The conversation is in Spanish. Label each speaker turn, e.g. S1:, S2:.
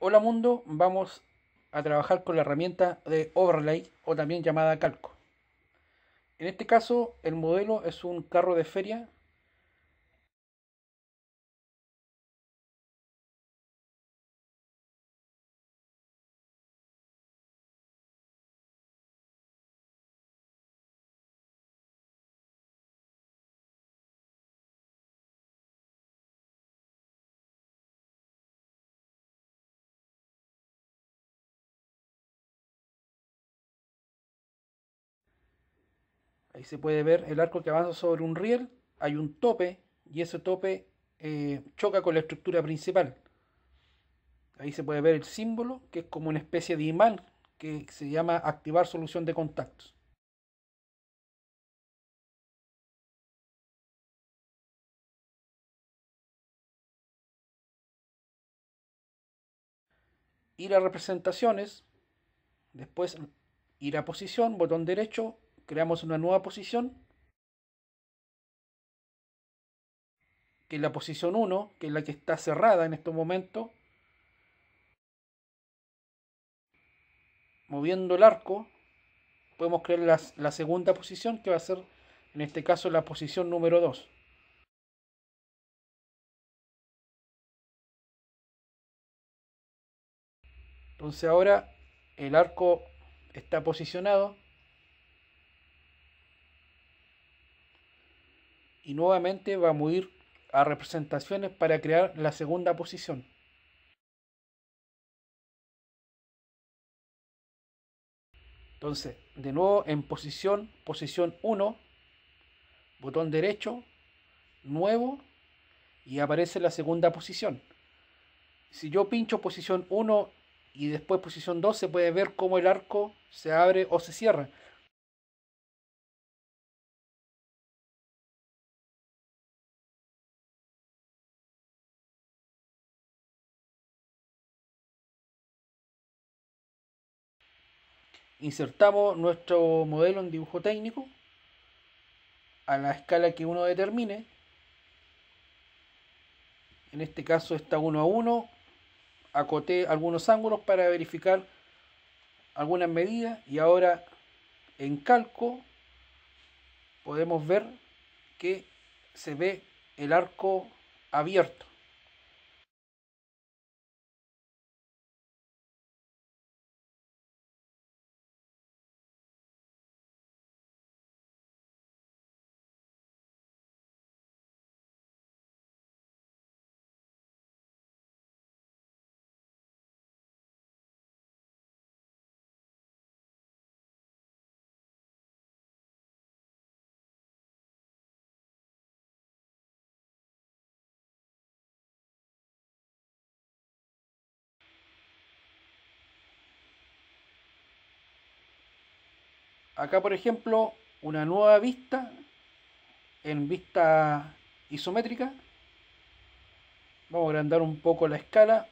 S1: Hola Mundo, vamos a trabajar con la herramienta de overlay o también llamada calco. En este caso, el modelo es un carro de feria se puede ver el arco que avanza sobre un riel, hay un tope y ese tope eh, choca con la estructura principal. Ahí se puede ver el símbolo, que es como una especie de imán que se llama activar solución de
S2: contactos.
S1: Ir las representaciones, después ir a posición, botón derecho, creamos una nueva posición, que es la posición 1, que es la que está cerrada en este momento. moviendo el arco, podemos crear la, la, segunda posición, que va a ser en este caso la posición número 2. Entonces ahora el arco está posicionado y nuevamente vamos a ir a representaciones para crear la segunda posición.
S2: Entonces, de
S1: nuevo en posición, posición 1, botón derecho, nuevo y aparece la segunda posición. Si yo pincho posición 1 y después posición 2, se puede ver cómo el arco se abre o se cierra. insertamos nuestro modelo en dibujo técnico a la escala que uno determine. En este caso está 1 a 1. Acoté algunos ángulos para verificar algunas medidas y ahora en calco podemos ver que se ve el arco abierto. acá por ejemplo una nueva vista en vista isométrica vamos a agrandar un poco la escala